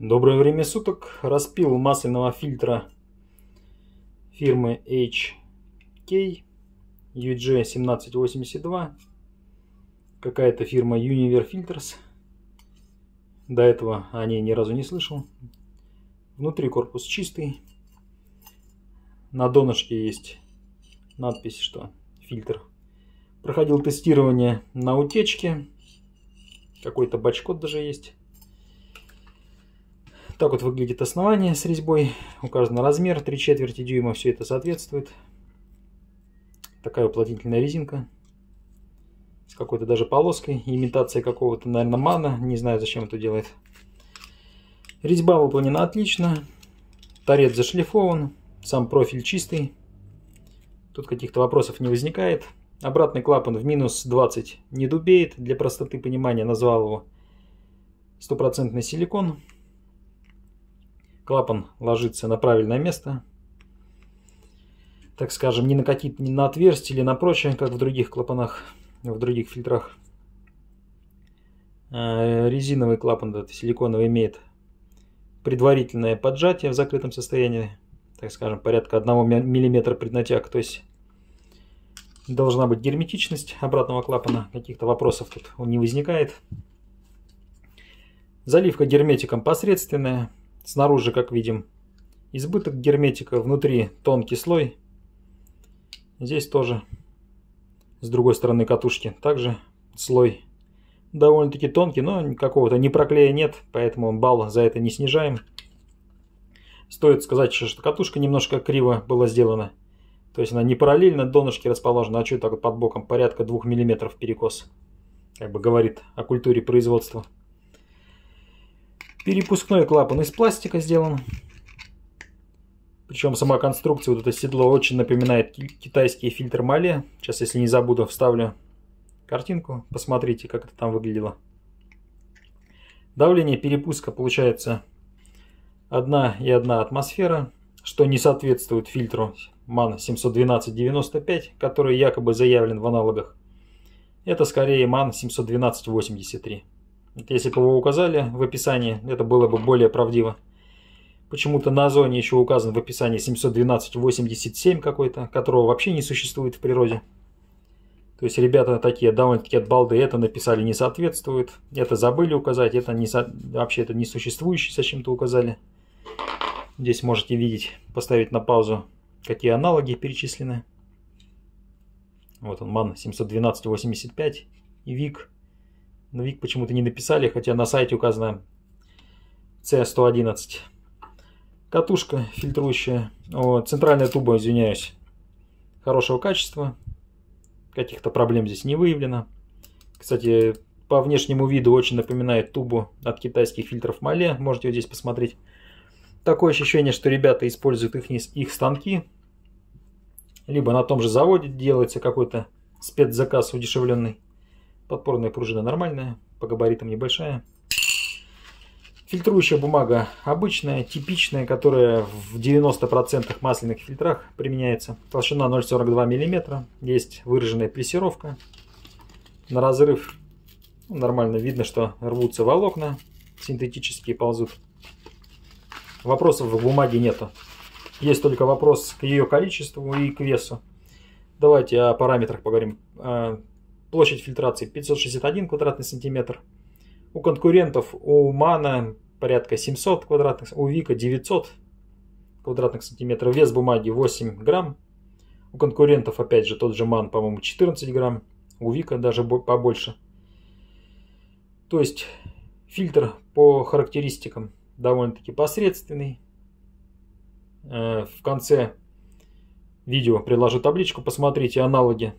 Доброе время суток. Распил масляного фильтра фирмы HK UG1782. Какая-то фирма Univer Filters. До этого о ней ни разу не слышал. Внутри корпус чистый. На донышке есть надпись, что фильтр. Проходил тестирование на утечке. Какой-то бачкот даже есть. Так вот выглядит основание с резьбой. Указан размер, 3 четверти дюйма, все это соответствует. Такая уплотнительная резинка с какой-то даже полоской, имитация какого-то, наверное, мана, не знаю, зачем это делает. Резьба выполнена отлично, торец зашлифован, сам профиль чистый, тут каких-то вопросов не возникает. Обратный клапан в минус 20 не дубеет, для простоты понимания назвал его стопроцентный силикон. Клапан ложится на правильное место. Так скажем, не на накатит ни на отверстие или на прочее, как в других клапанах, в других фильтрах. Э, резиновый клапан, этот силиконовый, имеет предварительное поджатие в закрытом состоянии, так скажем, порядка 1 мм преднатяг. То есть должна быть герметичность обратного клапана. Каких-то вопросов тут не возникает. Заливка герметиком посредственная. Снаружи, как видим, избыток герметика, внутри тонкий слой. Здесь тоже с другой стороны катушки также слой довольно-таки тонкий, но какого-то не проклея нет, поэтому балл за это не снижаем. Стоит сказать, что катушка немножко криво была сделана. То есть она не параллельно донышке расположена, а чуть так вот под боком, порядка 2 мм перекос. Как бы говорит о культуре производства. Перепускной клапан из пластика сделан. Причем сама конструкция, вот это седло, очень напоминает китайские фильтр Мале. Сейчас, если не забуду, вставлю картинку. Посмотрите, как это там выглядело. Давление перепуска получается и 1,1 атмосфера, что не соответствует фильтру MAN 712-95, который якобы заявлен в аналогах. Это скорее MAN 712-83. Если бы вы указали в описании, это было бы более правдиво. Почему-то на озоне еще указан в описании 712-87 какой-то, которого вообще не существует в природе. То есть ребята такие довольно-таки от балды это написали не соответствует, это забыли указать, это не со... вообще это не существующий зачем-то указали. Здесь можете видеть, поставить на паузу, какие аналоги перечислены. Вот он, ман 712-85, и ВИК Вик почему-то не написали, хотя на сайте указано C111. Катушка фильтрующая. О, центральная туба, извиняюсь, хорошего качества. Каких-то проблем здесь не выявлено. Кстати, по внешнему виду очень напоминает тубу от китайских фильтров Мале. Можете ее здесь посмотреть. Такое ощущение, что ребята используют их, их станки. Либо на том же заводе делается какой-то спецзаказ удешевленный. Подпорная пружина нормальная, по габаритам небольшая. Фильтрующая бумага обычная, типичная, которая в 90% масляных фильтрах применяется. Толщина 0,42 мм, есть выраженная прессировка. На разрыв ну, нормально видно, что рвутся волокна, синтетические ползут. Вопросов в бумаге нету. Есть только вопрос к ее количеству и к весу. Давайте о параметрах поговорим. А, Площадь фильтрации 561 квадратный сантиметр. У конкурентов у МАНа порядка 700 квадратных, у ВИКа 900 квадратных сантиметров. Вес бумаги 8 грамм. У конкурентов, опять же, тот же МАН, по-моему, 14 грамм. У ВИКа даже побольше. То есть фильтр по характеристикам довольно-таки посредственный. Э, в конце видео приложу табличку, посмотрите аналоги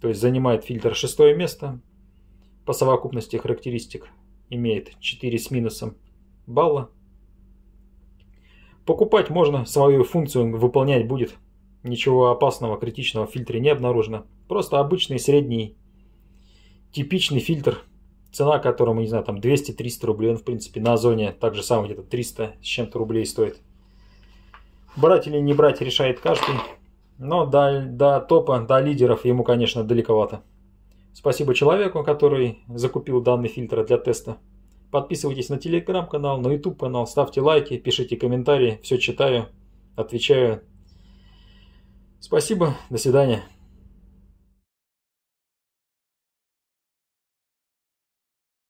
то есть занимает фильтр шестое место. По совокупности характеристик имеет 4 с минусом балла. Покупать можно, свою функцию выполнять будет. Ничего опасного, критичного в фильтре не обнаружено. Просто обычный, средний, типичный фильтр, цена которому, не знаю, там 200-300 рублей. Он, в принципе, на озоне так же самое, где-то 300 с чем-то рублей стоит. Брать или не брать решает каждый. Но до, до топа, до лидеров ему, конечно, далековато. Спасибо человеку, который закупил данный фильтр для теста. Подписывайтесь на телеграм-канал, на YouTube канал ставьте лайки, пишите комментарии, все читаю, отвечаю. Спасибо, до свидания.